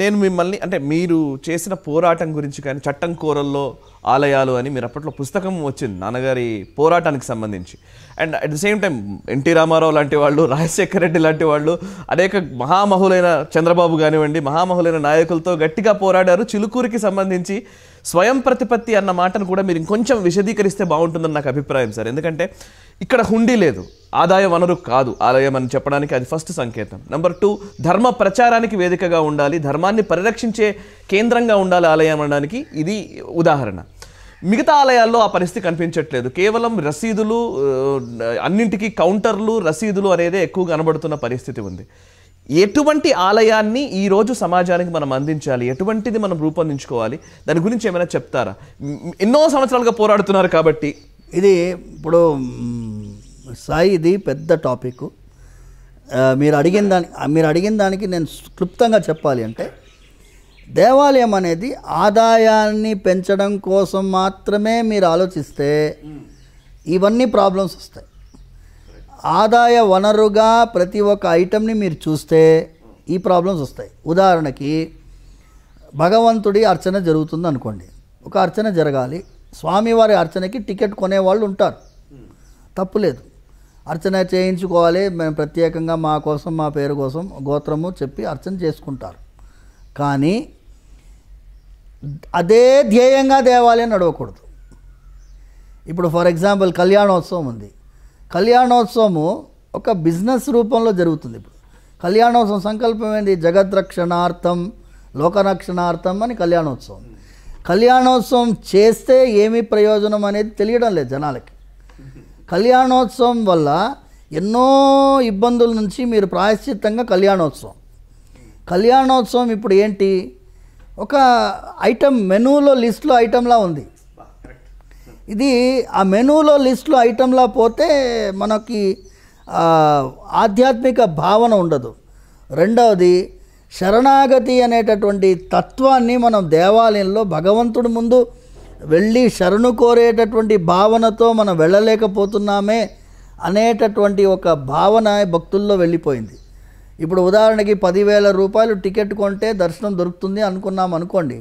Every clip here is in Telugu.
నేను మిమ్మల్ని అంటే మీరు చేసిన పోరాటం గురించి కానీ చట్టం కోరల్లో ఆలయాలు అని మీరు అప్పట్లో పుస్తకం వచ్చింది నాన్నగారి పోరాటానికి సంబంధించి and at the same time NT Ramarao లాంటి వాళ్ళు రాజశేఖర రెడ్డి లాంటి వాళ్ళు అనేక మహామహులైన చంద్రబాబు కానివ్వండి మహామహులైన నాయకులతో గట్టిగా పోరాడారు చిలుకూరికి సంబంధించి స్వయం ప్రతిపత్తి అన్న మాటను కూడా మీరు ఇంకొంచెం విశదీకరిస్తే బాగుంటుందని నాకు అభిప్రాయం సార్ ఎందుకంటే ఇక్కడ హుండీ లేదు ఆదాయ వనరు కాదు ఆలయం అని చెప్పడానికి అది ఫస్ట్ సంకేతం నెంబర్ టూ ధర్మ ప్రచారానికి వేదికగా ఉండాలి ధర్మాన్ని పరిరక్షించే కేంద్రంగా ఉండాలి ఆలయం అనడానికి ఇది ఉదాహరణ మిగతా ఆలయాల్లో ఆ పరిస్థితి కనిపించట్లేదు కేవలం రసీదులు అన్నింటికి కౌంటర్లు రసీదులు అనేదే ఎక్కువ కనబడుతున్న పరిస్థితి ఉంది ఎటువంటి ఆలయాన్ని ఈరోజు సమాజానికి మనం అందించాలి ఎటువంటిది మనం రూపొందించుకోవాలి దాని గురించి ఏమైనా చెప్తారా ఎన్నో సంవత్సరాలుగా పోరాడుతున్నారు కాబట్టి ఇది ఇప్పుడు సాయి ఇది పెద్ద టాపిక్ మీరు అడిగిన దాని మీరు అడిగిన దానికి నేను క్లుప్తంగా చెప్పాలి అంటే దేవాలయం అనేది ఆదాయాన్ని పెంచడం కోసం మాత్రమే మీరు ఆలోచిస్తే ఇవన్నీ ప్రాబ్లమ్స్ వస్తాయి ఆదాయ వనరుగా ప్రతి ఒక్క ఐటెంని మీరు చూస్తే ఈ ప్రాబ్లమ్స్ వస్తాయి ఉదాహరణకి భగవంతుడి అర్చన జరుగుతుంది అనుకోండి ఒక అర్చన జరగాలి స్వామివారి అర్చనకి టికెట్ కొనేవాళ్ళు ఉంటారు తప్పులేదు అర్చన చేయించుకోవాలి మేము ప్రత్యేకంగా మా కోసం మా పేరు కోసం గోత్రము చెప్పి అర్చన చేసుకుంటారు కానీ అదే ధ్యేయంగా దేవాలయం నడవకూడదు ఇప్పుడు ఫర్ ఎగ్జాంపుల్ కళ్యాణోత్సవం ఉంది కళ్యాణోత్సవము ఒక బిజినెస్ రూపంలో జరుగుతుంది ఇప్పుడు కళ్యాణోత్సవం సంకల్పం జగత్ జగద్రక్షణార్థం లోకరక్షణార్థం అని కళ్యాణోత్సవం కళ్యాణోత్సవం చేస్తే ఏమి ప్రయోజనం అనేది తెలియడం లేదు జనాలకి కళ్యాణోత్సవం వల్ల ఎన్నో ఇబ్బందుల నుంచి మీరు ప్రాయశ్చిత్తంగా కళ్యాణోత్సవం కళ్యాణోత్సవం ఇప్పుడు ఏంటి ఒక ఐటమ్ మెనూలో లిస్ట్లో ఐటెంలా ఉంది ఇది ఆ మెనూలో లిస్ట్లో ఐటెంలా పోతే మనకి ఆధ్యాత్మిక భావన ఉండదు రెండవది శరణాగతి అనేటటువంటి తత్వాన్ని మనం దేవాలయంలో భగవంతుడి ముందు వెళ్ళి శరణు కోరేటటువంటి భావనతో మనం వెళ్ళలేకపోతున్నామే అనేటటువంటి ఒక భావన భక్తుల్లో వెళ్ళిపోయింది ఇప్పుడు ఉదాహరణకి పదివేల రూపాయలు టికెట్ కొంటే దర్శనం దొరుకుతుంది అనుకున్నాం అనుకోండి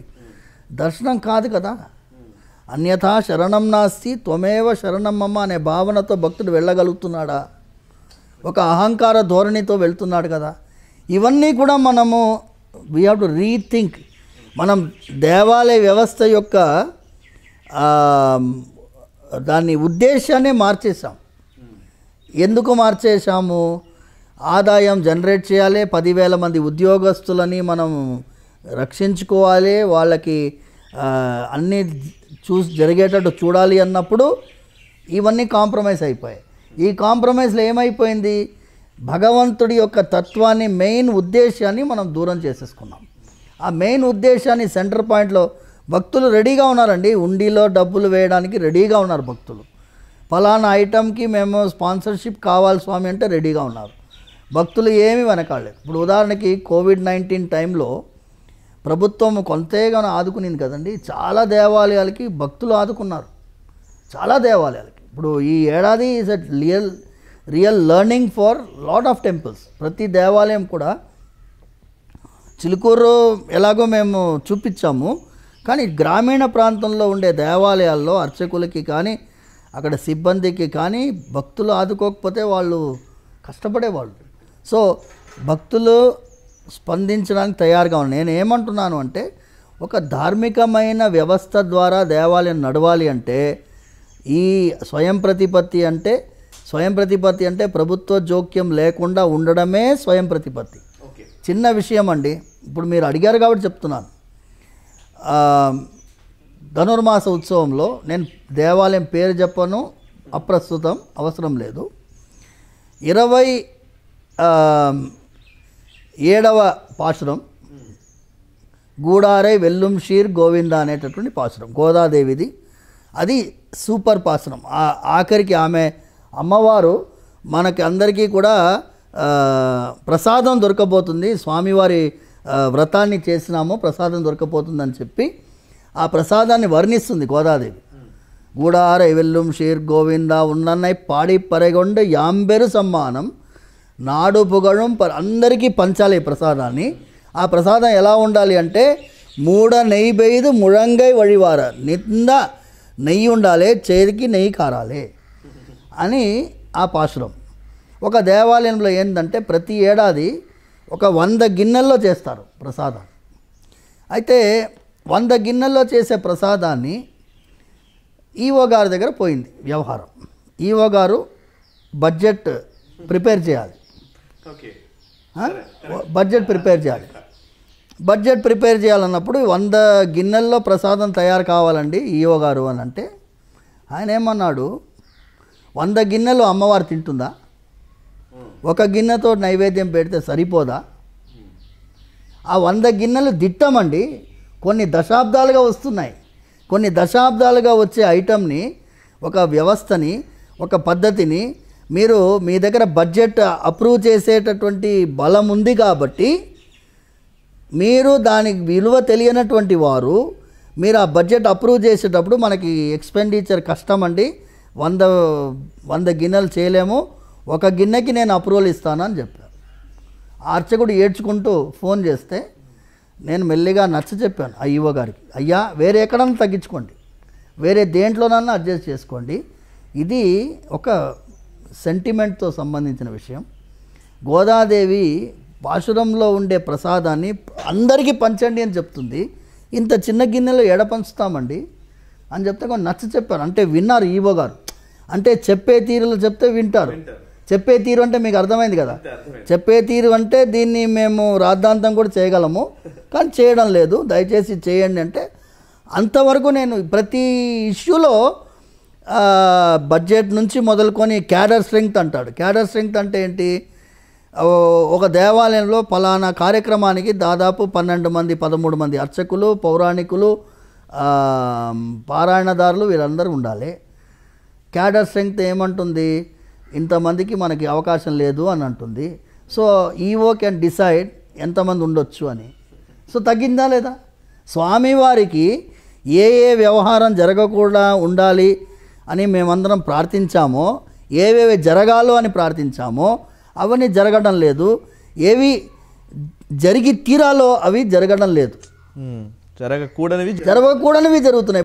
దర్శనం కాదు కదా అన్యథా శరణం నాస్తి త్వమేవ శరణమ్మమ్మ అనే భావనతో భక్తుడు వెళ్ళగలుగుతున్నాడా ఒక అహంకార ధోరణితో వెళ్తున్నాడు కదా ఇవన్నీ కూడా మనము వీ హ్యావ్ టు రీథింక్ మనం దేవాలయ వ్యవస్థ యొక్క దాని ఉద్దేశాన్ని మార్చేసాం ఎందుకు మార్చేసాము ఆదాయం జనరేట్ చేయాలి పదివేల మంది ఉద్యోగస్తులని మనం రక్షించుకోవాలి వాళ్ళకి అన్నీ చూసి జరిగేటట్టు చూడాలి అన్నప్పుడు ఇవన్నీ కాంప్రమైజ్ అయిపోయాయి ఈ కాంప్రమైజ్లో ఏమైపోయింది భగవంతుడి యొక్క తత్వాన్ని మెయిన్ ఉద్దేశాన్ని మనం దూరం చేసేసుకున్నాం ఆ మెయిన్ ఉద్దేశాన్ని సెంటర్ పాయింట్లో భక్తులు రెడీగా ఉన్నారండి ఉండిలో డబ్బులు వేయడానికి రెడీగా ఉన్నారు భక్తులు ఫలానా ఐటమ్కి మేము స్పాన్సర్షిప్ కావాలి స్వామి అంటే రెడీగా ఉన్నారు భక్తులు ఏమి వెనకాలేదు ఇప్పుడు ఉదాహరణకి కోవిడ్ నైన్టీన్ టైంలో ప్రభుత్వం కొంతగా ఆదుకునింది కదండి చాలా దేవాలయాలకి భక్తులు ఆదుకున్నారు చాలా దేవాలయాలకి ఇప్పుడు ఈ ఏడాది is at real real learning for lot of temples ప్రతి దేవాలయం కూడా చిలుకూరు ఎలాగో మేము చూపించాము కానీ గ్రామీణ ప్రాంతంలో ఉండే దేవాలయాల్లో అర్చకులకి కానీ అక్కడ సిబ్బందికి కానీ భక్తులు ఆదుకోకపోతే వాళ్ళు కష్టపడేవాళ్ళు సో భక్తులు స్పందించడానికి తయారుగా ఉన్నాయి నేను ఏమంటున్నాను అంటే ఒక ధార్మికమైన వ్యవస్థ ద్వారా దేవాలయం నడవాలి అంటే ఈ స్వయం ప్రతిపత్తి అంటే స్వయం ప్రతిపత్తి అంటే ప్రభుత్వ జోక్యం లేకుండా ఉండడమే స్వయం ప్రతిపత్తి చిన్న విషయం అండి ఇప్పుడు మీరు అడిగారు కాబట్టి చెప్తున్నాను ధనుర్మాస ఉత్సవంలో నేను దేవాలయం పేరు చెప్పను అప్రస్తుతం అవసరం లేదు ఇరవై ఏడవ పాశురం గూడారై వెల్లుం షీర్ గోవింద అనేటటువంటి పాశురం గోదాదేవిది అది సూపర్ పాశురం ఆఖరికి ఆమె అమ్మవారు మనకి అందరికీ కూడా ప్రసాదం దొరకబోతుంది స్వామివారి వ్రతాన్ని చేసినామో ప్రసాదం దొరకపోతుందని చెప్పి ఆ ప్రసాదాన్ని వర్ణిస్తుంది గోదాదేవి గూడార వెల్లుం షీర్ గోవింద ఉన్నన్నై పాడి పరగొండ యాంబెరు సమ్మానం నాడు పొగడం అందరికీ పంచాలి ప్రసాదాన్ని ఆ ప్రసాదం ఎలా ఉండాలి అంటే మూడ నెయ్యి బెయ్యదు ముళంగై వడివార నింద నెయ్యి ఉండాలి చేతికి నెయ్యి కారాలి అని ఆ పాశురం ఒక దేవాలయంలో ఏంటంటే ప్రతి ఏడాది ఒక వంద గిన్నెల్లో చేస్తారు ప్రసాదం అయితే వంద గిన్నెల్లో చేసే ప్రసాదాన్ని ఈఓ గారి దగ్గర పోయింది వ్యవహారం ఈఓ గారు బడ్జెట్ ప్రిపేర్ చేయాలి బడ్జెట్ ప్రిపేర్ చేయాలి బడ్జెట్ ప్రిపేర్ చేయాలన్నప్పుడు వంద గిన్నెల్లో ప్రసాదం తయారు కావాలండి ఈఓ గారు అని అంటే ఆయన ఏమన్నాడు వంద గిన్నెలు అమ్మవారు తింటుందా ఒక గిన్నెతో నైవేద్యం పెడితే సరిపోదా ఆ వంద గిన్నెలు దిట్టమండి కొన్ని దశాబ్దాలుగా వస్తున్నాయి కొన్ని దశాబ్దాలుగా వచ్చే ఐటమ్ని ఒక వ్యవస్థని ఒక పద్ధతిని మీరు మీ దగ్గర బడ్జెట్ అప్రూవ్ చేసేటటువంటి బలం ఉంది కాబట్టి మీరు దానికి విలువ తెలియనటువంటి వారు మీరు ఆ బడ్జెట్ అప్రూవ్ చేసేటప్పుడు మనకి ఎక్స్పెండిచర్ కష్టం అండి వంద వంద గిన్నెలు చేయలేము ఒక గిన్నెకి నేను అప్రూవల్ ఇస్తానని చెప్పాను అర్చకుడు ఏడ్చుకుంటూ ఫోన్ చేస్తే నేను మెల్లిగా నచ్చ చెప్పాను ఆ ఈవో గారికి అయ్యా వేరే ఎక్కడన్నా తగ్గించుకోండి వేరే దేంట్లోనన్నా అడ్జస్ట్ చేసుకోండి ఇది ఒక సెంటిమెంట్తో సంబంధించిన విషయం గోదాదేవి పాశురంలో ఉండే ప్రసాదాన్ని అందరికీ పంచండి అని చెప్తుంది ఇంత చిన్న గిన్నెలో ఎడపంచుతామండి అని చెప్తే నచ్చ చెప్పారు అంటే విన్నారు ఈవో గారు అంటే చెప్పే తీరులో చెప్తే వింటారు చెప్పే తీరు అంటే మీకు అర్థమైంది కదా చెప్పే తీరు అంటే దీన్ని మేము రాద్ధాంతం కూడా చేయగలము కానీ చేయడం లేదు దయచేసి చేయండి అంటే అంతవరకు నేను ప్రతి ఇష్యూలో బడ్జెట్ నుంచి మొదలుకొని క్యాడర్ స్ట్రెంగ్త్ అంటాడు క్యాడర్ స్ట్రెంగ్త్ అంటే ఏంటి ఒక దేవాలయంలో ఫలానా కార్యక్రమానికి దాదాపు పన్నెండు మంది పదమూడు మంది అర్చకులు పౌరాణికులు పారాయణదారులు వీరందరూ ఉండాలి క్యాడర్ స్ట్రెంగ్త్ ఏమంటుంది ఇంతమందికి మనకి అవకాశం లేదు అని అంటుంది సో ఈవో కెన్ డిసైడ్ ఎంతమంది ఉండొచ్చు అని సో తగ్గిందా లేదా స్వామివారికి ఏ ఏ వ్యవహారం జరగకుండా ఉండాలి అని మేమందరం ప్రార్థించామో ఏవేవి జరగాలో అని ప్రార్థించామో అవన్నీ జరగడం లేదు ఏవి జరిగి తీరాలో అవి జరగడం లేదు జరగకూడనివి జరగకూడనివి జరుగుతున్నాయి